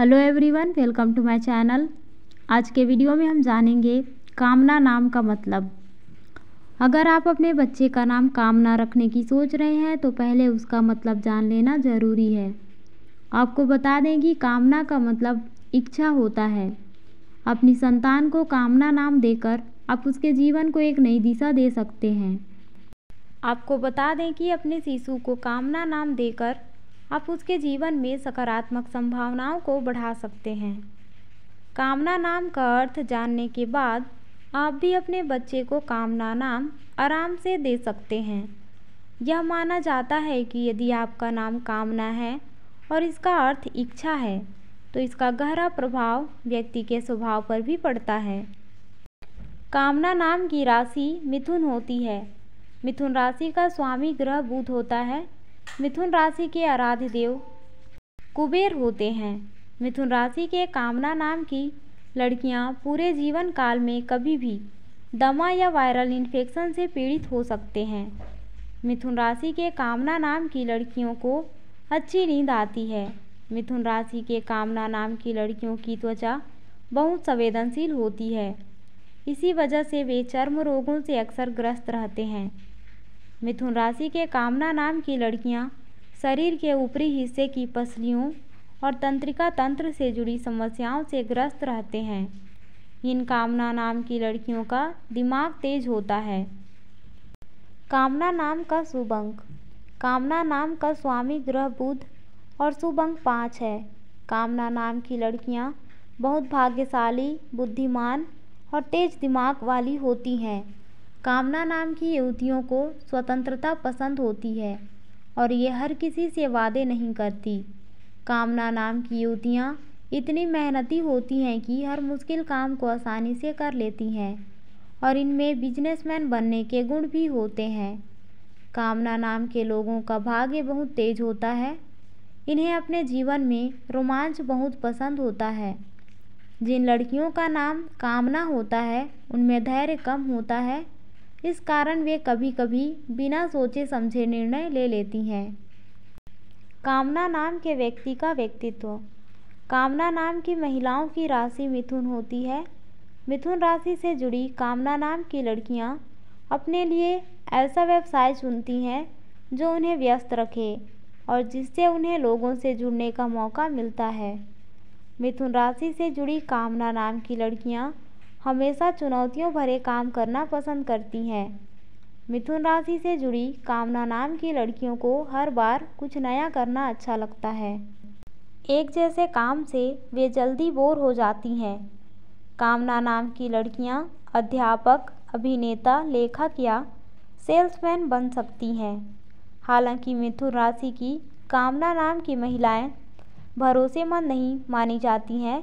hello everyone welcome to my channel आज के video में हम जानेंगे कामना नाम का मतलब अगर आप अपने बच्चे का नाम कामना रखने की सोच रहे हैं तो पहले उसका मतलब जान लेना ज़रूरी है आपको बता दें कि कामना का मतलब इच्छा होता है अपनी संतान को कामना नाम देकर आप उसके जीवन को एक नई दिशा दे सकते हैं आपको बता दें कि अपने शिशु को कामना नाम देकर आप उसके जीवन में सकारात्मक संभावनाओं को बढ़ा सकते हैं कामना नाम का अर्थ जानने के बाद आप भी अपने बच्चे को कामना नाम आराम से दे सकते हैं यह माना जाता है कि यदि आपका नाम कामना है और इसका अर्थ इच्छा है तो इसका गहरा प्रभाव व्यक्ति के स्वभाव पर भी पड़ता है कामना नाम की राशि मिथुन होती है मिथुन राशि का स्वामी ग्रह बुध होता है मिथुन राशि के आराध्य देव कुबेर होते हैं मिथुन राशि के कामना नाम की लड़कियां पूरे जीवन काल में कभी भी दमा या वायरल इन्फेक्शन से पीड़ित हो सकते हैं मिथुन राशि के कामना नाम की लड़कियों को अच्छी नींद आती है मिथुन राशि के कामना नाम की लड़कियों की त्वचा बहुत संवेदनशील होती है इसी वजह से वे चर्म रोगों से अक्सर ग्रस्त रहते हैं मिथुन राशि के कामना नाम की लड़कियां शरीर के ऊपरी हिस्से की पसलियों और तंत्रिका तंत्र से जुड़ी समस्याओं से ग्रस्त रहते हैं इन कामना नाम की लड़कियों का दिमाग तेज होता है कामना नाम का शुभ अंक कामना नाम का स्वामी ग्रह बुध और शुभ अंक पाँच है कामना नाम की लड़कियां बहुत भाग्यशाली बुद्धिमान और तेज दिमाग वाली होती हैं कामना नाम की युवतियों को स्वतंत्रता पसंद होती है और ये हर किसी से वादे नहीं करती कामना नाम की युवतियाँ इतनी मेहनती होती हैं कि हर मुश्किल काम को आसानी से कर लेती हैं और इनमें बिजनेसमैन बनने के गुण भी होते हैं कामना नाम के लोगों का भाग्य बहुत तेज होता है इन्हें अपने जीवन में रोमांच बहुत पसंद होता है जिन लड़कियों का नाम कामना होता है उनमें धैर्य कम होता है इस कारण वे कभी कभी बिना सोचे समझे निर्णय ले लेती हैं कामना नाम के व्यक्ति का व्यक्तित्व कामना नाम की महिलाओं की राशि मिथुन होती है मिथुन राशि से जुड़ी कामना नाम की लड़कियां अपने लिए ऐसा व्यवसाय चुनती हैं जो उन्हें व्यस्त रखे और जिससे उन्हें लोगों से जुड़ने का मौका मिलता है मिथुन राशि से जुड़ी कामना नाम की लड़कियां हमेशा चुनौतियों भरे काम करना पसंद करती हैं मिथुन राशि से जुड़ी कामना नाम की लड़कियों को हर बार कुछ नया करना अच्छा लगता है एक जैसे काम से वे जल्दी बोर हो जाती हैं कामना नाम की लड़कियां अध्यापक अभिनेता लेखक या सेल्समैन बन सकती हैं हालांकि मिथुन राशि की कामना नाम की महिलाएं भरोसेमंद नहीं मानी जाती हैं